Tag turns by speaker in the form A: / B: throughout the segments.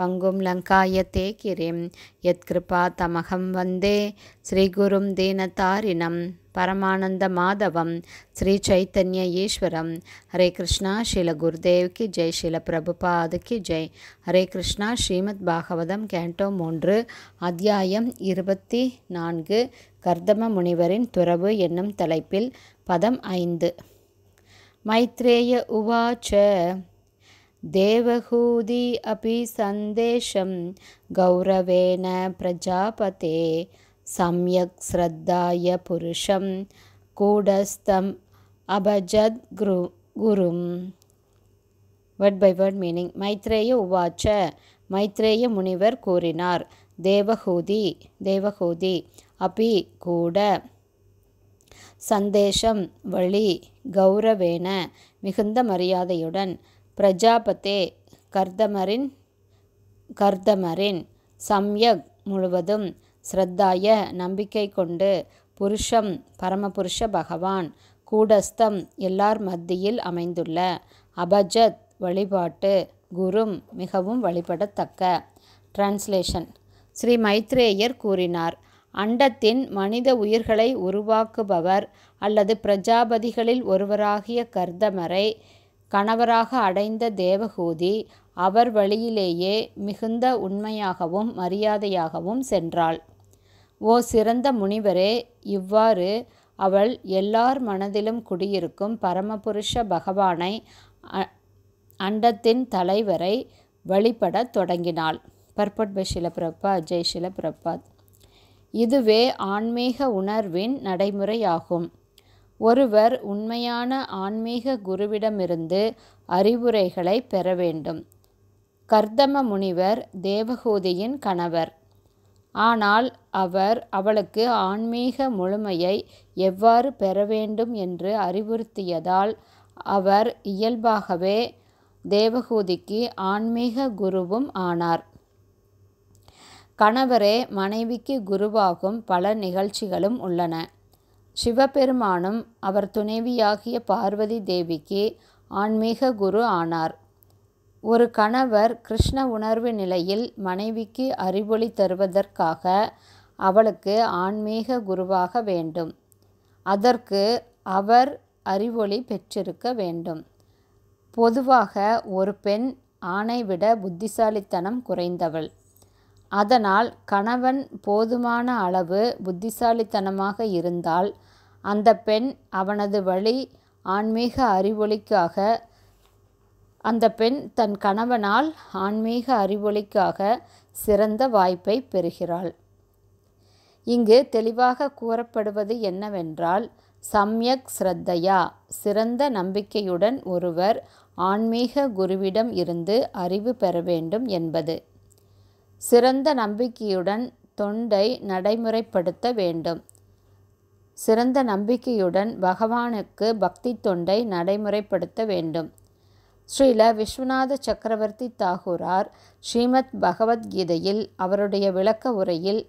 A: பங்கும் லங்காயத்தே கிரிம் யத்கிருபா தமகம் வந்தே ஸ்ரீகுரும் தீனதாரினம் பரமானந்த மாதவம் ஸ்ரீ சைத்தன்ய ஈஸ்வரம் ஹரே கிருஷ்ணா ஷீல குருதேவ்கி ஜெய் ஷீல பிரபுபாது ஜெய் ஹரே கிருஷ்ணா ஸ்ரீமத் பாகவதம் கேண்டோ மூன்று அத்தியாயம் இருபத்தி நான்கு கர்தம முனிவரின் துறவு என்னும் தலைப்பில் பதம் ஐந்து மைத்ரேய உவாச்ச அபி சந்தேஷம் கௌரவேன பிரஜாபதே சமயக் ஸ்ரத்தாய புருஷம் கூடஸ்தம் அபஜத் குரு குரும் word by word meaning Maitreya உவாச்ச மைத்ரேய முனிவர் கூறினார் தேவஹூதி தேவஹூதி அபி கூட சந்தேஷம் வழி கௌரவேன மிகுந்த மரியாதையுடன் பிரஜாபதே கர்தமரின் கர்தமரின் சம்யக் முழுவதும் ஸ்ரத்தாய நம்பிக்கை கொண்டு புருஷம் பரமபுருஷ பகவான் கூடஸ்தம் எல்லார் மத்தியில் அமைந்துள்ள அபஜத் வழிபாட்டு குரும் மிகவும் வழிபடத்தக்க டிரான்ஸ்லேஷன் ஸ்ரீ மைத்ரேயர் கூறினார் அண்டத்தின் மனித உயிர்களை உருவாக்குபவர் அல்லது பிரஜாபதிகளில் ஒருவராகிய கர்தமரை கணவராக அடைந்த தேவகூதி அவர் வழியிலேயே மிகுந்த உண்மையாகவும் மரியாதையாகவும் சென்றாள் ஓ சிறந்த முனிவரே இவ்வாறு அவள் எல்லார் மனதிலும் குடியிருக்கும் பரமபுருஷ பகவானை அண்டத்தின் தலைவரை வழிபட தொடங்கினாள் பர்பட் பஷில பிரபா ஜெய் பிரபாத் இதுவே ஆன்மீக உணர்வின் நடைமுறையாகும் ஒருவர் உண்மையான ஆன்மீக குருவிடமிருந்து அறிவுரைகளை பெற வேண்டும் கர்தம முனிவர் தேவகூதியின் கணவர் ஆனால் அவர் அவளுக்கு ஆன்மீக முழுமையை எவ்வாறு பெற வேண்டும் என்று அறிவுறுத்தியதால் அவர் இயல்பாகவே தேவகூதிக்கு ஆன்மீக குருவும் ஆனார் கணவரே மனைவிக்கு குருவாகும் பல நிகழ்ச்சிகளும் உள்ளன சிவபெருமானும் அவர் துணைவியாகிய பார்வதி தேவிக்கு ஆன்மீக குரு ஆனார் ஒரு கணவர் கிருஷ்ண உணர்வு நிலையில் மனைவிக்கு அறிவொளி தருவதற்காக அவளுக்கு ஆன்மீக குருவாக வேண்டும் அதற்கு அவர் அறிவொளி பெற்றிருக்க வேண்டும் பொதுவாக ஒரு பெண் ஆணை விட புத்திசாலித்தனம் குறைந்தவள் அதனால் கணவன் போதுமான அளவு புத்திசாலித்தனமாக இருந்தால் அந்த பெண் அவனது வழி ஆன்மீக அறிவொளிக்காக அந்த பெண் தன் கணவனால் ஆன்மீக அறிவொளிக்காக சிறந்த வாய்ப்பை பெறுகிறாள் இங்கு தெளிவாக கூறப்படுவது என்னவென்றால் சம்யக் ஸ்ரத்தையா சிறந்த நம்பிக்கையுடன் ஒருவர் ஆன்மீக குருவிடம் இருந்து அறிவு பெற வேண்டும் என்பது சிறந்த நம்பிக்கையுடன் தொண்டை நடைமுறைப்படுத்த வேண்டும் சிறந்த நம்பிக்கையுடன் பகவானுக்கு பக்தி தொண்டை நடைமுறைப்படுத்த வேண்டும் ஸ்ரீல விஸ்வநாத சக்கரவர்த்தி தாகூரார் ஸ்ரீமத் பகவத்கீதையில் அவருடைய விளக்க உரையில்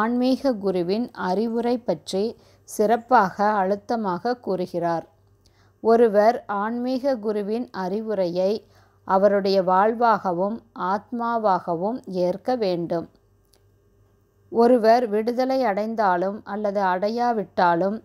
A: ஆன்மீக குருவின் அறிவுரை பற்றி சிறப்பாக அழுத்தமாக கூறுகிறார் ஒருவர் ஆன்மீக குருவின் அறிவுரையை அவருடைய வாழ்வாகவும் ஆத்மாவாகவும் ஏற்க வேண்டும் ஒருவர் விடுதலை அடைந்தாலும் அல்லது அடையாவிட்டாலும்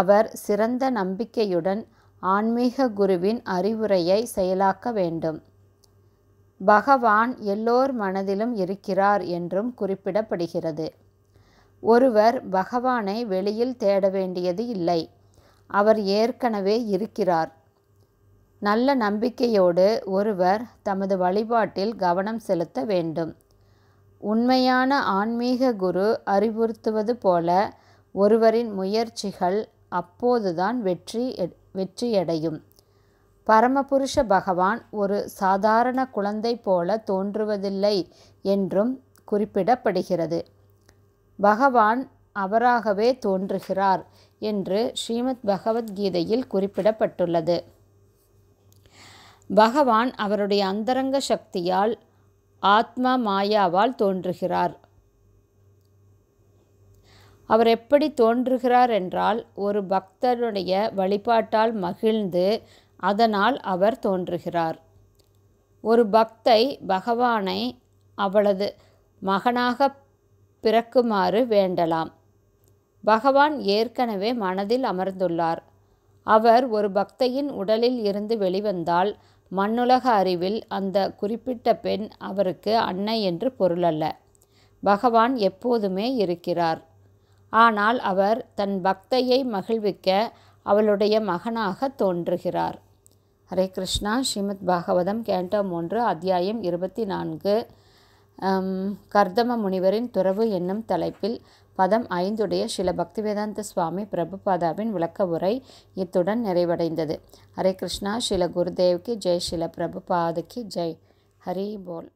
A: அவர் சிறந்த நம்பிக்கையுடன் ஆன்மீக குருவின் அறிவுரையை செயலாக்க வேண்டும் பகவான் எல்லோர் மனதிலும் இருக்கிறார் என்றும் குறிப்பிடப்படுகிறது ஒருவர் பகவானை வெளியில் தேட வேண்டியது இல்லை அவர் ஏற்கனவே இருக்கிறார் நல்ல நம்பிக்கையோடு ஒருவர் தமது வழிபாட்டில் கவனம் செலுத்த வேண்டும் உண்மையான ஆன்மீக குரு அறிவுறுத்துவது போல ஒருவரின் முயற்சிகள் அப்போதுதான் வெற்றி வெற்றியடையும் பரமபுருஷ பகவான் ஒரு சாதாரண குழந்தை போல தோன்றுவதில்லை என்றும் குறிப்பிடப்படுகிறது பகவான் அவராகவே தோன்றுகிறார் என்று ஸ்ரீமத் பகவத்கீதையில் குறிப்பிடப்பட்டுள்ளது பகவான் அவருடைய அந்தரங்க சக்தியால் ஆத்மா மாயாவால் தோன்றுகிறார் அவர் எப்படி தோன்றுகிறார் என்றால் ஒரு பக்தருடைய வழிபாட்டால் மகிழ்ந்து அதனால் அவர் தோன்றுகிறார் ஒரு பக்தை பகவானை அவளது மகனாக பிறக்குமாறு வேண்டலாம் பகவான் ஏற்கனவே மனதில் அமர்ந்துள்ளார் அவர் ஒரு பக்தையின் உடலில் இருந்து வெளிவந்தால் மண்ணுலக அறிவில் அந்த குறிப்பிட்ட பெண் அவருக்கு அன்னை என்று பொருளல்ல பகவான் எப்போதுமே இருக்கிறார் ஆனால் அவர் தன் பக்தையை மகிழ்விக்க அவளுடைய மகனாக தோன்றுகிறார் ஹரே கிருஷ்ணா ஸ்ரீமத் பாகவதம் கேண்டம் ஒன்று அத்தியாயம் இருபத்தி நான்கு கர்தம முனிவரின் துறவு என்னும் தலைப்பில் பதம் ஐந்துடைய சில பக்திவேதாந்த சுவாமி பிரபுபாதாவின் விளக்க உரை இத்துடன் நிறைவடைந்தது ஹரே கிருஷ்ணா ஸ்ரீல குருதேவ்க்கு ஜெய் ஸ்ரீல பிரபுபாதுக்கு ஜெய் ஹரி போல்